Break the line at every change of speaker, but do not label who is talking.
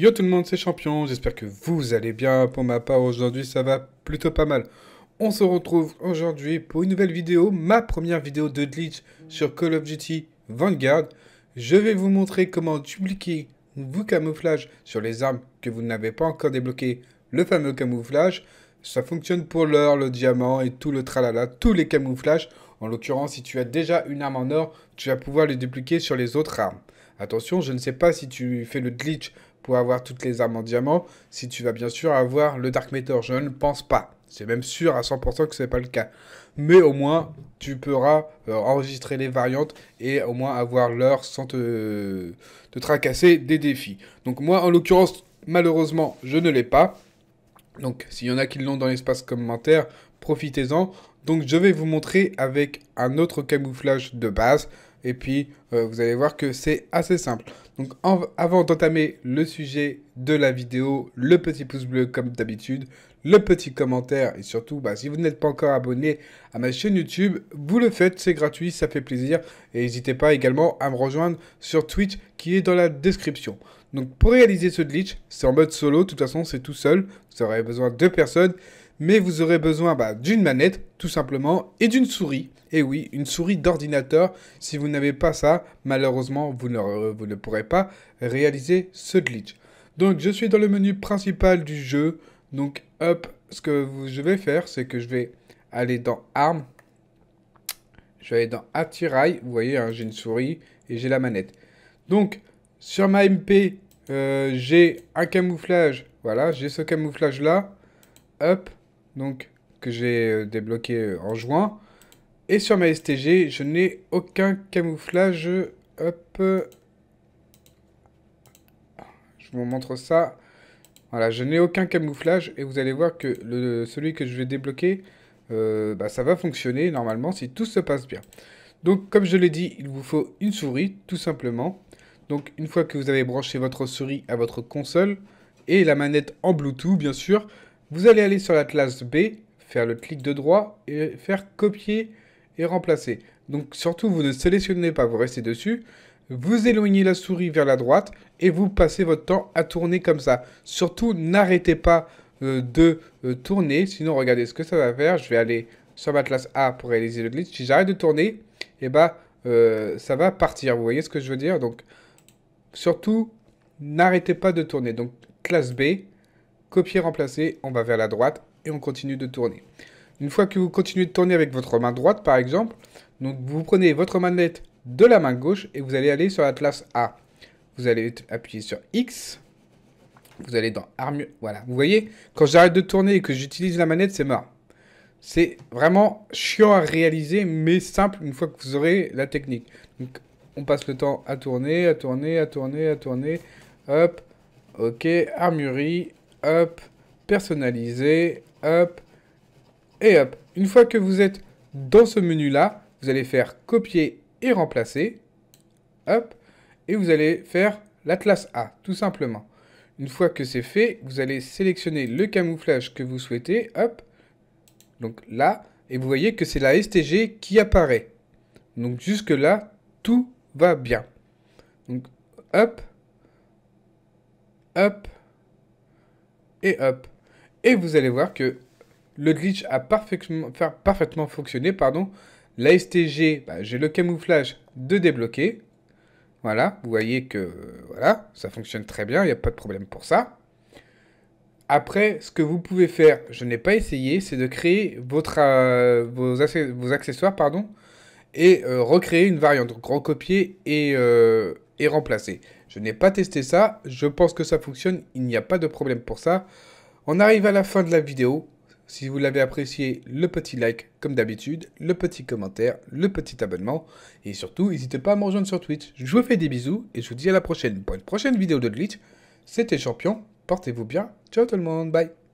Yo tout le monde, c'est Champion, j'espère que vous allez bien. Pour ma part, aujourd'hui, ça va plutôt pas mal. On se retrouve aujourd'hui pour une nouvelle vidéo, ma première vidéo de glitch sur Call of Duty Vanguard. Je vais vous montrer comment dupliquer vos camouflages sur les armes que vous n'avez pas encore débloqué le fameux camouflage. Ça fonctionne pour l'or, le diamant et tout le tralala, tous les camouflages. En l'occurrence, si tu as déjà une arme en or, tu vas pouvoir les dupliquer sur les autres armes. Attention, je ne sais pas si tu fais le glitch pour avoir toutes les armes en diamant, si tu vas bien sûr avoir le Dark Matter. Je ne pense pas. C'est même sûr à 100% que ce n'est pas le cas. Mais au moins, tu pourras euh, enregistrer les variantes et au moins avoir l'heure sans te tracasser des défis. Donc moi, en l'occurrence, malheureusement, je ne l'ai pas. Donc s'il y en a qui l'ont dans l'espace commentaire, profitez-en. Donc je vais vous montrer avec un autre camouflage de base. Et puis euh, vous allez voir que c'est assez simple. Donc avant d'entamer le sujet de la vidéo, le petit pouce bleu comme d'habitude, le petit commentaire et surtout bah, si vous n'êtes pas encore abonné à ma chaîne YouTube, vous le faites, c'est gratuit, ça fait plaisir. Et n'hésitez pas également à me rejoindre sur Twitch qui est dans la description. Donc pour réaliser ce glitch, c'est en mode solo, de toute façon c'est tout seul, vous aurez besoin de deux personnes, mais vous aurez besoin bah, d'une manette tout simplement et d'une souris. Et oui, une souris d'ordinateur, si vous n'avez pas ça, malheureusement vous ne, vous ne pourrez pas réaliser ce glitch. Donc je suis dans le menu principal du jeu, donc hop, ce que je vais faire c'est que je vais aller dans armes, je vais aller dans attirail, vous voyez hein, j'ai une souris et j'ai la manette. Donc sur ma MP, euh, j'ai un camouflage. Voilà, j'ai ce camouflage-là. Hop, donc que j'ai euh, débloqué euh, en juin. Et sur ma STG, je n'ai aucun camouflage. Hop. Je vous montre ça. Voilà, je n'ai aucun camouflage. Et vous allez voir que celui que je vais débloquer, bah, ça va fonctionner normalement si tout se passe bien. Donc, comme je l'ai dit, il vous faut une souris, tout simplement. Donc une fois que vous avez branché votre souris à votre console et la manette en Bluetooth bien sûr, vous allez aller sur la classe B, faire le clic de droit et faire copier et remplacer. Donc surtout vous ne sélectionnez pas, vous restez dessus, vous éloignez la souris vers la droite et vous passez votre temps à tourner comme ça. Surtout n'arrêtez pas euh, de euh, tourner, sinon regardez ce que ça va faire. Je vais aller sur ma classe A pour réaliser le glitch. Si j'arrête de tourner, et eh ben, euh, ça va partir. Vous voyez ce que je veux dire Donc Surtout, n'arrêtez pas de tourner. Donc, classe B, copier, remplacer, on va vers la droite et on continue de tourner. Une fois que vous continuez de tourner avec votre main droite, par exemple, donc vous prenez votre manette de la main gauche et vous allez aller sur la classe A. Vous allez appuyer sur X. Vous allez dans Armure. Voilà. Vous voyez, quand j'arrête de tourner et que j'utilise la manette, c'est mort. C'est vraiment chiant à réaliser, mais simple une fois que vous aurez la technique. Donc, on passe le temps à tourner, à tourner, à tourner, à tourner. Hop, ok, armurerie, hop, personnaliser, hop, et hop. Une fois que vous êtes dans ce menu-là, vous allez faire copier et remplacer, hop, et vous allez faire l'Atlas A, tout simplement. Une fois que c'est fait, vous allez sélectionner le camouflage que vous souhaitez, hop, donc là, et vous voyez que c'est la STG qui apparaît. Donc jusque là, tout va bien. Donc, hop, hop et hop Et vous allez voir que le glitch a parfaitement, parfaitement fonctionné. Pardon. La STG, bah, j'ai le camouflage de débloquer. Voilà, vous voyez que voilà, ça fonctionne très bien, il n'y a pas de problème pour ça. Après, ce que vous pouvez faire, je n'ai pas essayé, c'est de créer votre, euh, vos, vos accessoires pardon, et euh, recréer une variante, grand recopier et, euh, et remplacer. Je n'ai pas testé ça, je pense que ça fonctionne, il n'y a pas de problème pour ça. On arrive à la fin de la vidéo. Si vous l'avez apprécié, le petit like comme d'habitude, le petit commentaire, le petit abonnement. Et surtout, n'hésitez pas à me rejoindre sur Twitch. Je vous fais des bisous et je vous dis à la prochaine pour une prochaine vidéo de Glitch. C'était Champion, portez-vous bien, ciao tout le monde, bye